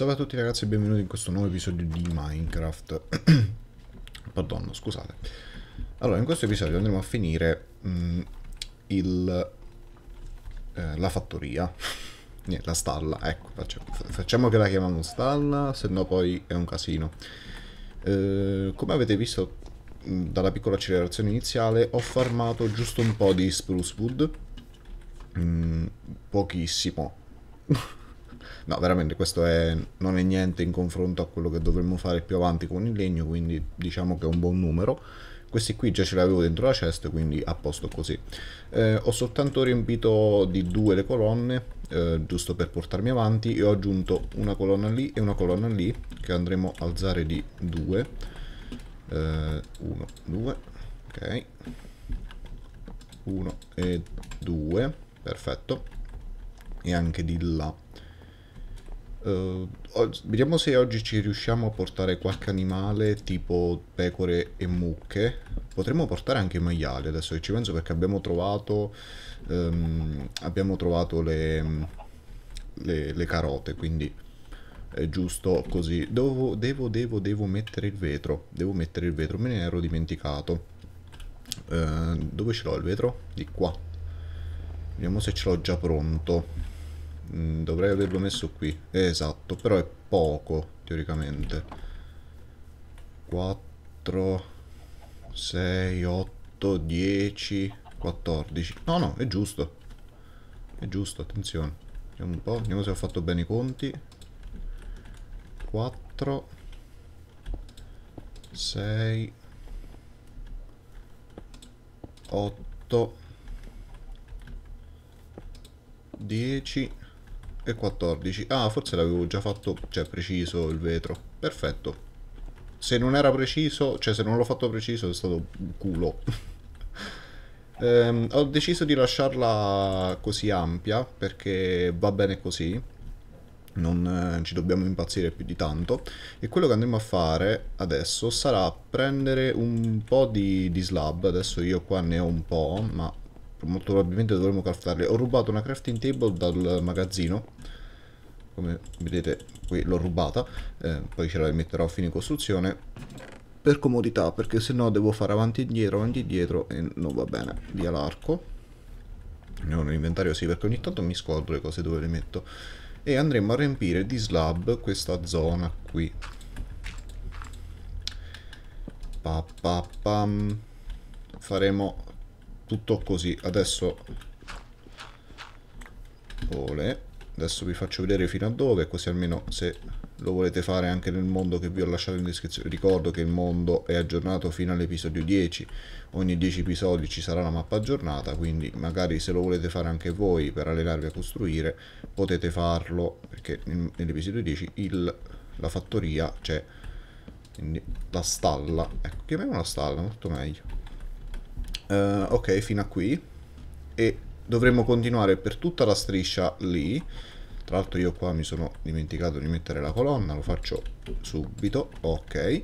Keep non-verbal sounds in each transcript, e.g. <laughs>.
Salve a tutti ragazzi e benvenuti in questo nuovo episodio di Minecraft <coughs> Madonna, scusate Allora, in questo episodio andremo a finire mh, mm, il, eh, la fattoria <laughs> la stalla, ecco, facciamo, facciamo, che la chiamiamo stalla, se no poi è un casino eh, Come avete visto mh, mm, dalla piccola accelerazione iniziale ho farmato giusto un po' di spruce wood mh, mm, Pochissimo <laughs> no, veramente questo è, non è niente in confronto a quello che dovremmo fare più avanti con il legno, quindi diciamo che è un buon numero. Questi qui già ce li avevo dentro la cesta, quindi a posto così. Eh, ho soltanto riempito di due le colonne, eh, giusto per portarmi avanti, e ho aggiunto una colonna lì e una colonna lì, che andremo a alzare di due. Eh, uno, due, ok. uno e due perfetto e anche di là eh, vediamo se oggi ci riusciamo a portare qualche animale tipo pecore e mucche. Potremmo portare anche i maiali adesso che ci penso perché abbiamo trovato, um, abbiamo trovato le, le, le, carote, quindi è giusto così. Devo, devo, devo, devo mettere il vetro, devo mettere il vetro, me ne ero dimenticato. Uh, dove ce l'ho il vetro? Di qua. Vediamo se ce l'ho già pronto. Mm, dovrei averlo messo qui. esatto, però è poco, teoricamente. 4, 6, 8, 10, 14. No, no, è giusto. È giusto, attenzione. Vediamo un po', vediamo se ho fatto bene i conti. 4, 6, 8, 10, e 14. Ah, forse l'avevo già fatto, cioè preciso il vetro. Perfetto. Se non era preciso, cioè se non l'ho fatto preciso è stato un culo. <laughs> ehm, ho deciso di lasciarla così ampia perché va bene così. Non eh, ci dobbiamo impazzire più di tanto. E quello che andremo a fare adesso sarà prendere un po' di, di slab. Adesso io qua ne ho un po', ma molto probabilmente dovremo craftarle. Ho rubato una crafting table dal magazzino, come vedete qui l'ho rubata, eh, poi ce la metterò a fine costruzione, per comodità, perché se no devo fare avanti e indietro, avanti e indietro, e non va bene. Via l'arco. non Andiamo nell'inventario, sì, perché ogni tanto mi scordo le cose dove le metto. E andremo a riempire di slab questa zona qui. Pa, pa, Faremo tutto così adesso ole adesso vi faccio vedere fino a dove così almeno se lo volete fare anche nel mondo che vi ho lasciato in descrizione ricordo che il mondo è aggiornato fino all'episodio 10 ogni 10 episodi ci sarà la mappa aggiornata quindi magari se lo volete fare anche voi per allenarvi a costruire potete farlo perché nell'episodio 10 il, la fattoria c'è quindi la stalla ecco chiamiamola stalla molto meglio Uh, ok, fino a qui. E dovremmo continuare per tutta la striscia lì. Tra l'altro io qua mi sono dimenticato di mettere la colonna, lo faccio subito. Ok.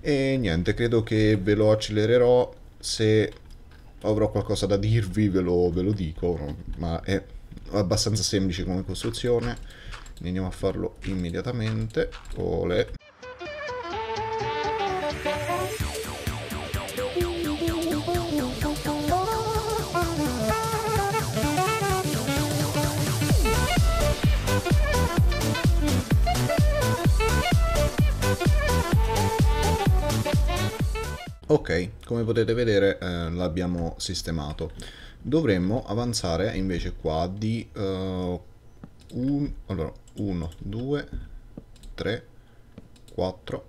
E niente, credo che ve lo accelererò se avrò qualcosa da dirvi ve lo, ve lo dico, ma è abbastanza semplice come costruzione. Andiamo a farlo immediatamente. Ole. Ok, come potete vedere eh, l'abbiamo sistemato. Dovremmo avanzare invece qua di 1, 2, 3, 4,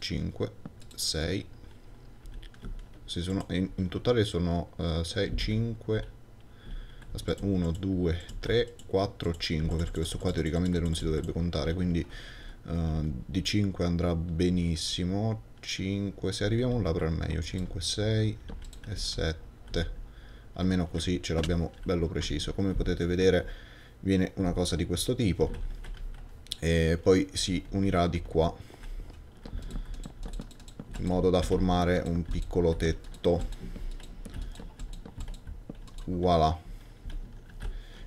5, 6, in, totale sono 6, uh, 5, aspetta, 1, 2, 3, 4, 5, perché questo qua teoricamente non si dovrebbe contare, quindi uh, di 5 andrà benissimo, 5, se arriviamo là per è meglio, 5, 6 e 7. Almeno così ce l'abbiamo bello preciso. Come potete vedere viene una cosa di questo tipo e poi si unirà di qua in modo da formare un piccolo tetto. Voilà.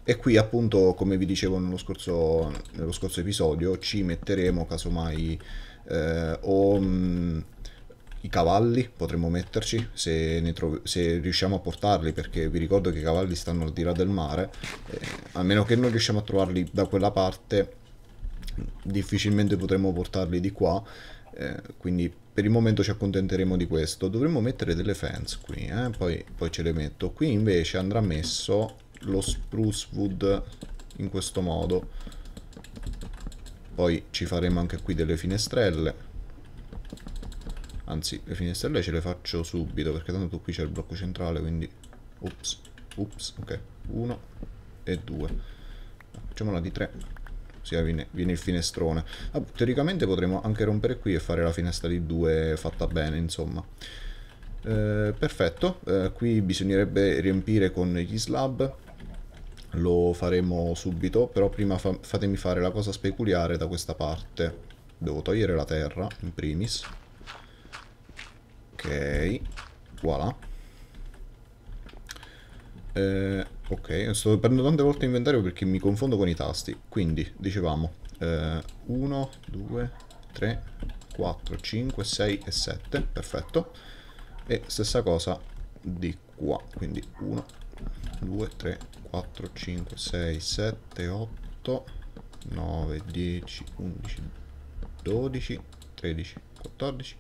E qui appunto, come vi dicevo nello scorso, nello scorso episodio, ci metteremo casomai eh, o mh, mm, i cavalli potremmo metterci se, se, riusciamo a portarli perché vi ricordo che i cavalli stanno al di là del mare eh, a meno che non riusciamo a trovarli da quella parte difficilmente potremmo portarli di qua eh, quindi per il momento ci accontenteremo di questo dovremmo mettere delle fence qui eh? poi, poi ce le metto qui invece andrà messo lo spruce wood in questo modo poi ci faremo anche qui delle finestrelle anzi le finestrelle ce le faccio subito perché tanto qui c'è il blocco centrale quindi ups ups ok uno e due facciamola di tre così viene, viene, il finestrone ah, teoricamente potremmo anche rompere qui e fare la finestra di due fatta bene insomma eh, perfetto eh, qui bisognerebbe riempire con gli slab lo faremo subito, però prima fa fatemi fare la cosa speculiare da questa parte. Devo togliere la terra, in primis. Ok, voilà. Eh, ok, sto prendendo tante volte inventario perché mi confondo con i tasti. Quindi, dicevamo, 1, 2, 3, 4, 5, 6 e 7, perfetto. E stessa cosa di qua, quindi 1, 2, 3, 4, 5, 6, 7, 8, 9, 10, 11, 12, 13, 14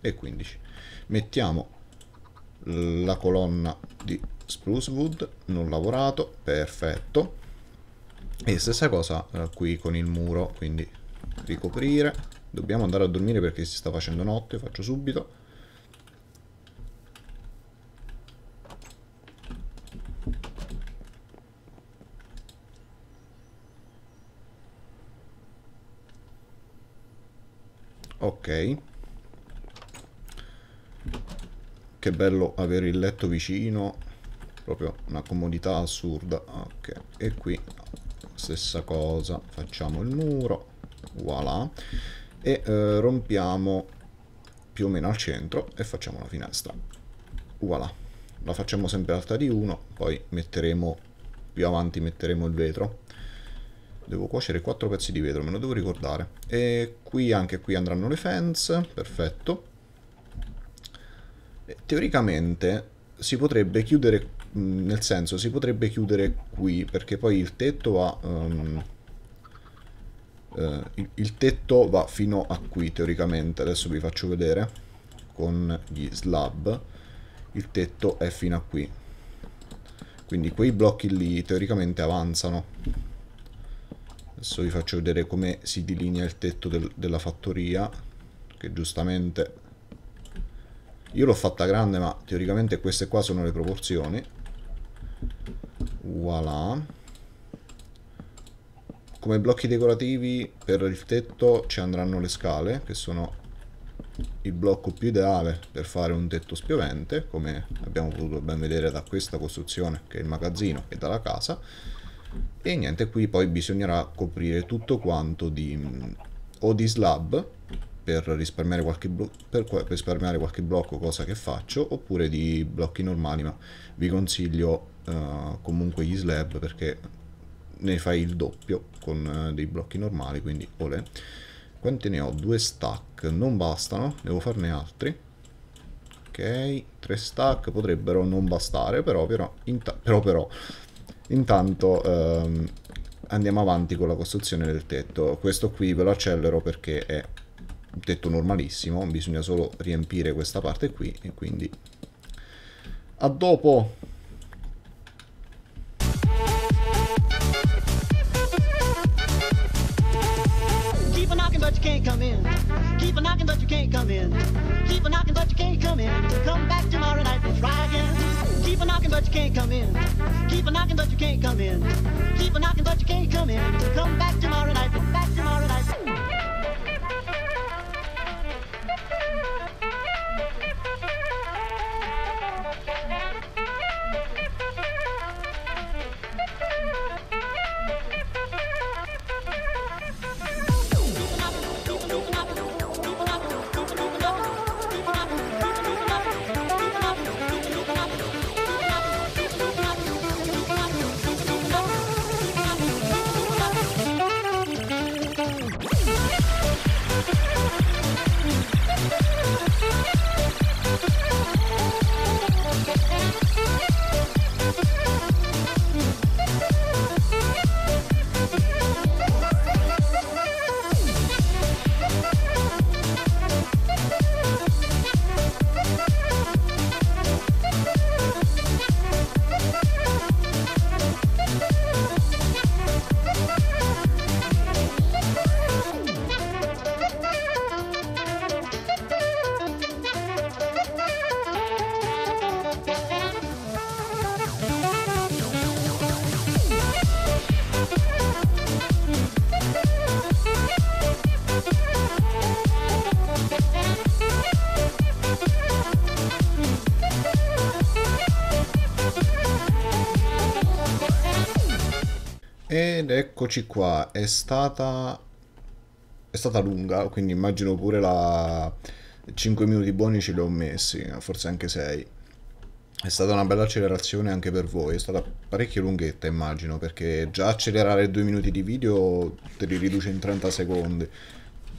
e 15. Mettiamo la colonna di spruce wood non lavorato, perfetto. E stessa cosa eh, qui con il muro, quindi ricoprire. Dobbiamo andare a dormire perché si sta facendo notte, faccio subito. ok che bello avere il letto vicino proprio una comodità assurda ok e qui stessa cosa facciamo il muro voilà e eh, rompiamo più o meno al centro e facciamo la finestra voilà la facciamo sempre alta di 1 poi metteremo più avanti metteremo il vetro Devo cuocere 4 pezzi di vetro, me lo devo ricordare. E qui anche qui andranno le fence, perfetto. E teoricamente si potrebbe chiudere, mm, nel senso si potrebbe chiudere qui, perché poi il tetto ha... Um, ehm, eh, il tetto va fino a qui teoricamente, adesso vi faccio vedere con gli slab, il tetto è fino a qui. Quindi quei blocchi lì teoricamente avanzano adesso vi faccio vedere come si delinea il tetto del, della fattoria che giustamente io l'ho fatta grande ma teoricamente queste qua sono le proporzioni voilà come blocchi decorativi per il tetto ci andranno le scale che sono il blocco più ideale per fare un tetto spiovente come abbiamo potuto ben vedere da questa costruzione che è il magazzino e dalla casa e niente qui poi bisognerà coprire tutto quanto di o di slab per risparmiare qualche, per risparmiare qualche blocco cosa che faccio oppure di blocchi normali ma vi consiglio uh, comunque gli slab perché ne fai il doppio con uh, dei blocchi normali quindi olè quanti ne ho? due stack non bastano devo farne altri ok tre stack potrebbero non bastare però però, però però Intanto ehm, andiamo avanti con la costruzione del tetto. Questo qui ve lo accelero perché è un tetto normalissimo, bisogna solo riempire questa parte qui e quindi... A dopo! Keep a knocking, but you can't come in. Keep a knocking, but you can't come in. Come back tomorrow. but you can't come in. Keep a knocking, but you can't come in. Keep a knocking, but you can't come in. Come back tomorrow night. Come back tomorrow night. Ed eccoci qua, è stata... è stata lunga, quindi immagino pure la... 5 minuti buoni ce li ho messi, forse anche 6. È stata una bella accelerazione anche per voi, è stata parecchio lunghetta immagino, perché già accelerare 2 minuti di video te li riduce in 30 secondi,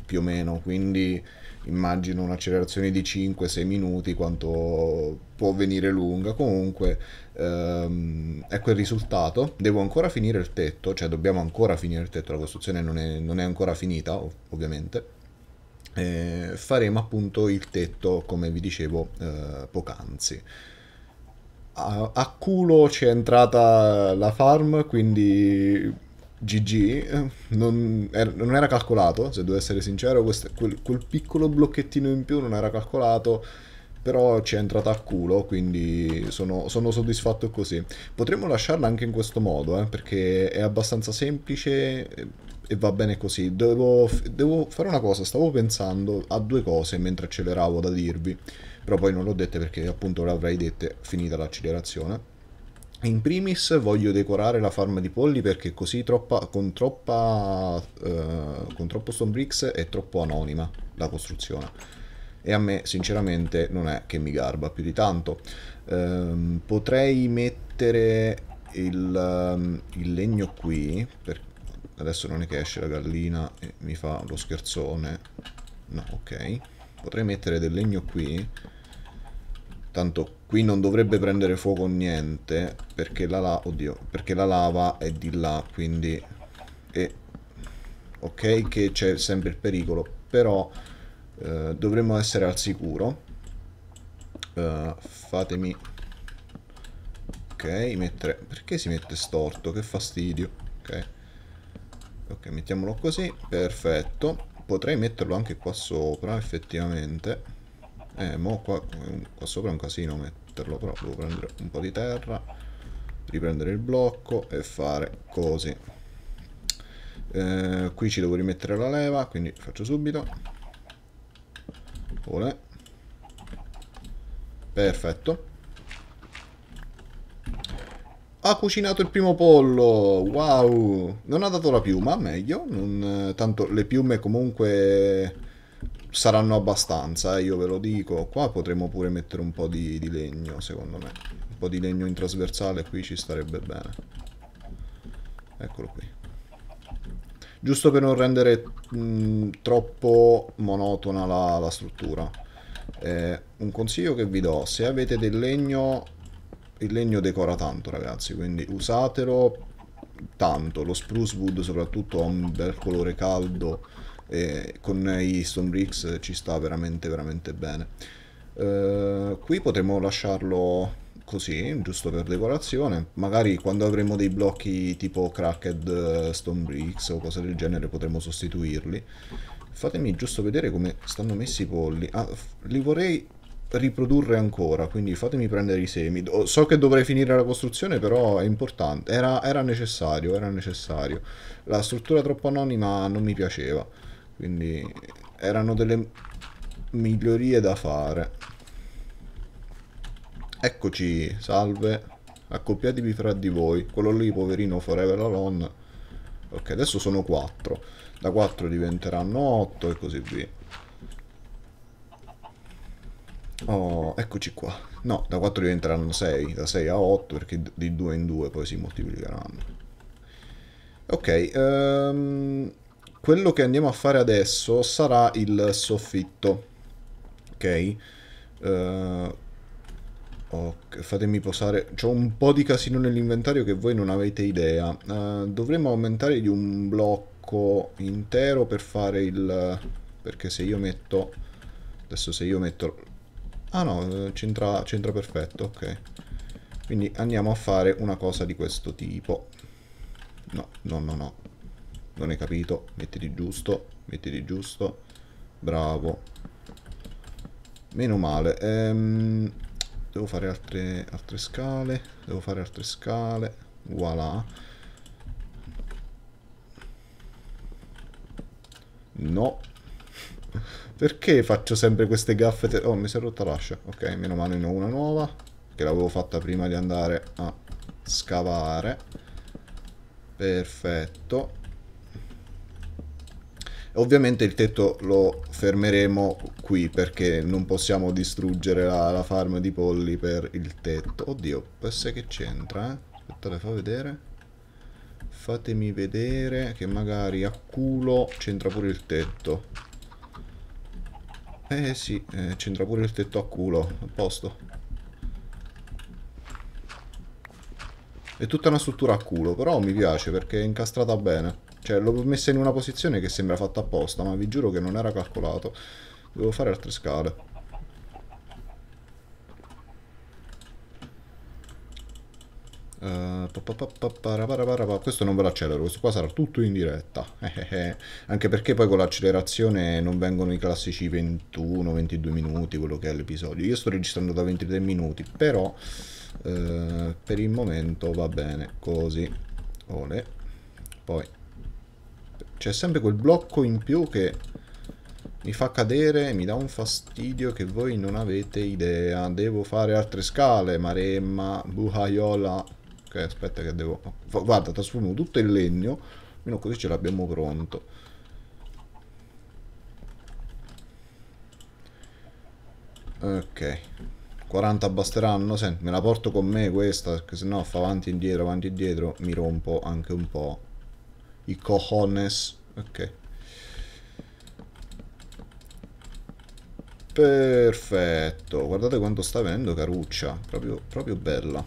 più o meno, quindi immagino un'accelerazione di 5-6 minuti quanto può venire lunga comunque ehm, ecco il risultato devo ancora finire il tetto cioè dobbiamo ancora finire il tetto la costruzione non è, non è ancora finita ovviamente eh, faremo appunto il tetto come vi dicevo eh, poc'anzi a, a culo ci è entrata la farm quindi GG, eh, non, er-, non, era calcolato, se devo essere sincero, questo, quel, quel, piccolo blocchettino in più non era calcolato, però ci è entrata a culo, quindi sono, sono soddisfatto così. Potremmo lasciarla anche in questo modo, eh, perché è abbastanza semplice eh, e va bene così. Devo, devo fare una cosa, stavo pensando a due cose mentre acceleravo da dirvi, però poi non l'ho dette perché appunto le avrei dette finita l'accelerazione in primis voglio decorare la farm di polli perché così troppa, con, troppa, eh, con troppo stone bricks è troppo anonima la costruzione. E a me sinceramente non è che mi garba più di tanto. Eh, potrei mettere il, ehm, il legno qui. adesso non è che esce la gallina e mi fa lo scherzone. No, ok. Potrei mettere del legno qui Tanto qui non dovrebbe prendere fuoco niente, perché la, la, oddio, perché la lava è di là, quindi... E, ok che c'è sempre il pericolo, però eh, dovremmo essere al sicuro. Uh, fatemi... Ok, mettere... Perché si mette storto? Che fastidio. Ok. Ok, mettiamolo così. Perfetto. Potrei metterlo anche qua sopra, effettivamente. Eh, mo qua, qua sopra è un casino metterlo, però devo prendere un po' di terra, riprendere il blocco e fare così. Eh, qui ci devo rimettere la leva, quindi faccio subito. Olè. Perfetto. Ha cucinato il primo pollo, wow! Non ha dato la piuma, meglio, non, eh, tanto le piume comunque saranno abbastanza, eh, io ve lo dico. Qua potremmo pure mettere un po' di, di legno, secondo me. Un po' di legno in trasversale qui ci starebbe bene. Eccolo qui. Giusto per non rendere mh, mm, troppo monotona la, la struttura. Eh, un consiglio che vi do, se avete del legno, il legno decora tanto ragazzi, quindi usatelo tanto. Lo spruce wood soprattutto ha un bel colore caldo e con i stone bricks ci sta veramente veramente bene uh, qui potremmo lasciarlo così giusto per decorazione magari quando avremo dei blocchi tipo cracked eh, stone bricks o cose del genere potremo sostituirli fatemi giusto vedere come stanno messi i polli ah, li vorrei riprodurre ancora, quindi fatemi prendere i semi. So che dovrei finire la costruzione, però è importante. Era, era necessario, era necessario. La struttura troppo anonima non mi piaceva. Quindi erano delle migliorie da fare. Eccoci, salve. Accoppiatevi fra di voi. Quello lì, poverino, forever alone. Ok, adesso sono 4. Da 4 diventeranno 8 e così via. Oh, eccoci qua. No, da 4 diventeranno 6, da 6 a 8 perché di 2 in 2 poi si moltiplicheranno. Ok, um, quello che andiamo a fare adesso sarà il soffitto. Ok. Uh, okay. fatemi posare. C'ho un po' di casino nell'inventario che voi non avete idea. Uh, dovremmo aumentare di un blocco intero per fare il... Perché se io metto... Adesso se io metto... Ah no, eh, c'entra perfetto, ok. Quindi andiamo a fare una cosa di questo tipo. No, no, no, no non hai capito, metti di giusto, metti di giusto, bravo, meno male, ehm, devo fare altre, altre scale, devo fare altre scale, voilà, no, <laughs> perché faccio sempre queste gaffe? Oh, mi si è rotta l'ascia. Ok, meno male ne ho una nuova. Che l'avevo fatta prima di andare a scavare. Perfetto. Ovviamente il tetto lo fermeremo qui perché non possiamo distruggere la, la farm di polli per il tetto. Oddio, può essere che c'entra, eh? Aspettate, fa vedere. Fatemi vedere che magari a culo c'entra pure il tetto. Eh sì, eh, c'entra pure il tetto a culo, a posto. È tutta una struttura a culo, però mi piace perché è incastrata bene. Cioè, l'ho messa in una posizione che sembra fatta apposta, ma vi giuro che non era calcolato. Devo fare altre scale. Uh, questo non ve l'accelero, questo qua sarà tutto in diretta. Eh, eh, Anche perché poi con l'accelerazione non vengono i classici 21-22 minuti, quello che è l'episodio. Io sto registrando da 23 minuti, però uh, per il momento va bene così. Ole. Poi c'è sempre quel blocco in più che mi fa cadere, mi dà un fastidio che voi non avete idea. Devo fare altre scale, Maremma, Buhaiola. Ok, aspetta che devo... Guarda, trasformo tutto il legno, almeno così ce l'abbiamo pronto. Ok, 40 basteranno, Senti, me la porto con me questa, perché sennò fa avanti e indietro, avanti e indietro, mi rompo anche un po' i cojones. Ok. Perfetto, guardate quanto sta venendo caruccia, proprio, proprio bella.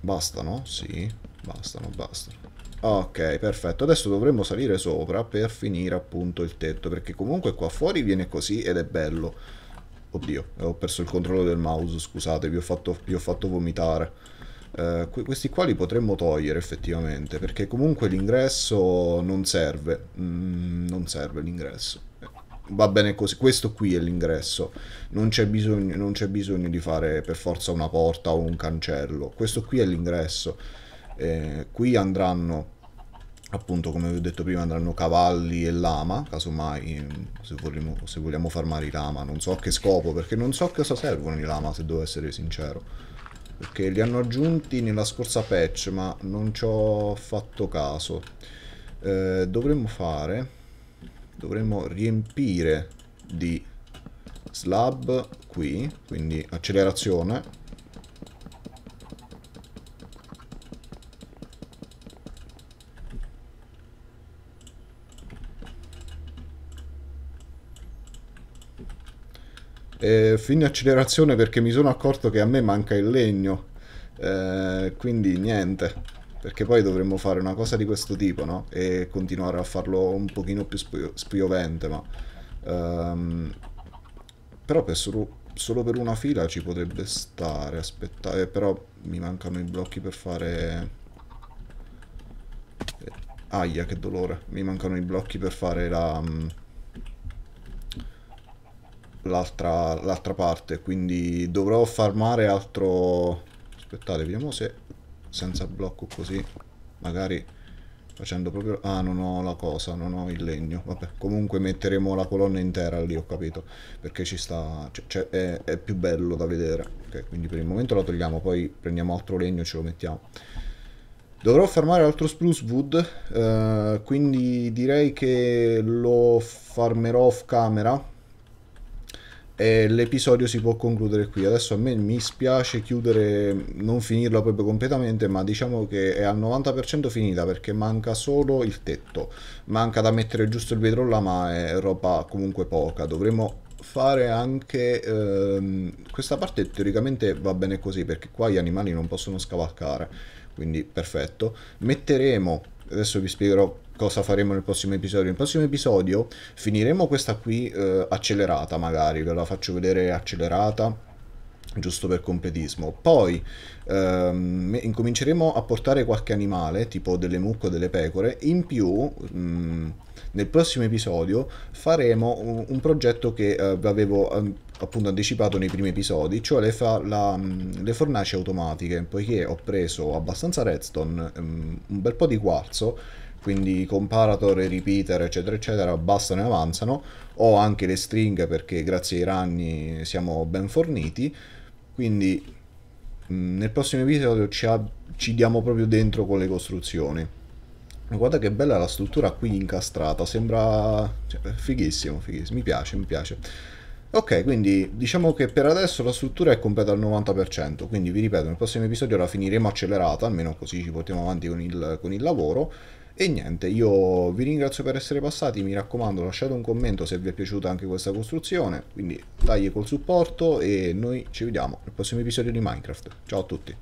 Bastano? Sì, bastano, bastano. Ok, perfetto. Adesso dovremmo salire sopra per finire appunto il tetto, perché comunque qua fuori viene così ed è bello. Oddio, ho perso il controllo del mouse, scusate, vi ho fatto, vi ho fatto vomitare. Eh, questi qua li potremmo togliere effettivamente, perché comunque l'ingresso non serve. Mm, non serve l'ingresso. Va bene così, questo qui è l'ingresso. Non c'è bisogno, bisogno, di fare per forza una porta o un cancello. Questo qui è l'ingresso. Eh, qui andranno appunto come vi ho detto prima andranno cavalli e lama casomai mm, se vogliamo, se vogliamo farmare i lama non so a che scopo perché non so a cosa servono i lama se devo essere sincero perché li hanno aggiunti nella scorsa patch ma non ci ho fatto caso eh, dovremmo fare dovremmo riempire di slab qui quindi accelerazione eh, in accelerazione perché mi sono accorto che a me manca il legno eh, quindi niente perché poi dovremmo fare una cosa di questo tipo no? e continuare a farlo un pochino più spiovente ma um, però per solo, solo, per una fila ci potrebbe stare aspettate eh, però mi mancano i blocchi per fare eh, aia che dolore mi mancano i blocchi per fare la mm, l'altra, l'altra parte, quindi dovrò farmare altro... Aspettate, vediamo se senza blocco così, magari facendo proprio... Ah, non ho la cosa, non ho il legno. Vabbè, comunque metteremo la colonna intera lì, ho capito, perché ci sta... Cioè, cioè è, è più bello da vedere. Ok, quindi per il momento la togliamo, poi prendiamo altro legno e ce lo mettiamo. Dovrò farmare altro spruce wood, eh, quindi direi che lo farmerò off camera e l'episodio si può concludere qui. Adesso a me mi spiace chiudere, non finirla proprio completamente, ma diciamo che è al 90% finita perché manca solo il tetto. Manca da mettere giusto il vetro là, ma è roba comunque poca. Dovremmo fare anche ehm, questa parte teoricamente va bene così perché qua gli animali non possono scavalcare quindi perfetto metteremo adesso vi spiegherò cosa faremo nel prossimo episodio. Nel prossimo episodio finiremo questa qui eh, accelerata magari, ve la faccio vedere accelerata giusto per completismo. Poi ehm, incominceremo a portare qualche animale, tipo delle mucche o delle pecore, in più... Mh, mm, nel prossimo episodio faremo un, un progetto che eh, avevo ehm, appunto anticipato nei primi episodi, cioè le, fa, la, mm, le, fornaci automatiche, poiché ho preso abbastanza redstone, um, un bel po' di quarzo quindi comparator e repeater eccetera eccetera bastano e avanzano ho anche le stringhe perché grazie ai ranni siamo ben forniti quindi mm, nel prossimo video ci, ci, diamo proprio dentro con le costruzioni guarda che bella la struttura qui incastrata sembra cioè, fighissimo, fighissimo mi piace mi piace Ok, quindi diciamo che per adesso la struttura è completa al 90%, quindi vi ripeto, nel prossimo episodio la finiremo accelerata, almeno così ci portiamo avanti con il, con il lavoro, e niente, io vi ringrazio per essere passati, mi raccomando lasciate un commento se vi è piaciuta anche questa costruzione, quindi tagli col supporto e noi ci vediamo nel prossimo episodio di Minecraft. Ciao a tutti!